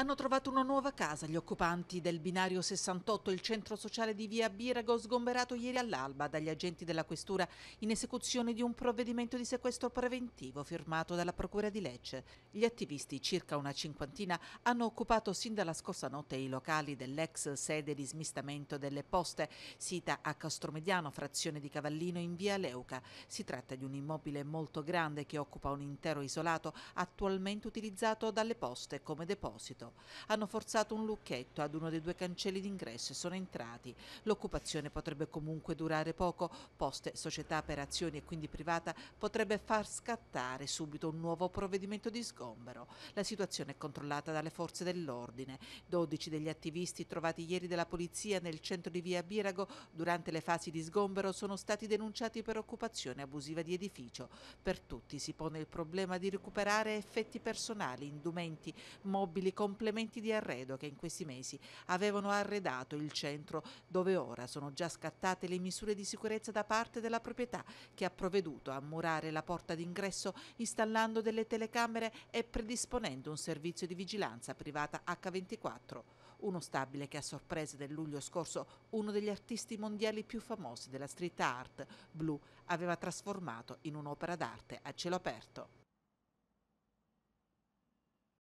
Hanno trovato una nuova casa gli occupanti del binario 68, il centro sociale di via Birago, sgomberato ieri all'alba dagli agenti della Questura in esecuzione di un provvedimento di sequestro preventivo firmato dalla Procura di Lecce. Gli attivisti, circa una cinquantina, hanno occupato sin dalla scorsa notte i locali dell'ex sede di smistamento delle poste, sita a Castromediano, frazione di Cavallino, in via Leuca. Si tratta di un immobile molto grande che occupa un intero isolato, attualmente utilizzato dalle poste come deposito. Hanno forzato un lucchetto ad uno dei due cancelli d'ingresso e sono entrati. L'occupazione potrebbe comunque durare poco. Poste, società per azioni e quindi privata potrebbe far scattare subito un nuovo provvedimento di sgombero. La situazione è controllata dalle forze dell'ordine. 12 degli attivisti trovati ieri dalla polizia nel centro di via Birago durante le fasi di sgombero sono stati denunciati per occupazione abusiva di edificio. Per tutti si pone il problema di recuperare effetti personali, indumenti, mobili compresi complementi di arredo che in questi mesi avevano arredato il centro dove ora sono già scattate le misure di sicurezza da parte della proprietà che ha provveduto a murare la porta d'ingresso installando delle telecamere e predisponendo un servizio di vigilanza privata H24, uno stabile che a sorpresa del luglio scorso uno degli artisti mondiali più famosi della street art, Blue, aveva trasformato in un'opera d'arte a cielo aperto.